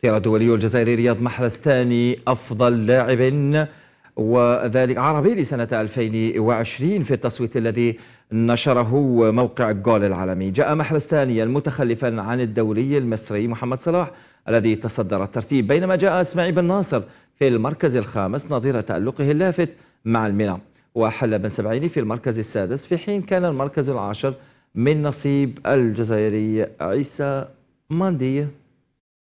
اختير الدولي الجزائري رياض محرز ثاني أفضل لاعب وذلك عربي لسنة 2020 في التصويت الذي نشره موقع جول العالمي جاء محرز ثانيا متخلفا عن الدوري المصري محمد صلاح الذي تصدر الترتيب بينما جاء اسماعيل بن ناصر في المركز الخامس نظير تألقه اللافت مع المنى وحل بن سبعيني في المركز السادس في حين كان المركز العاشر من نصيب الجزائري عيسى مانديه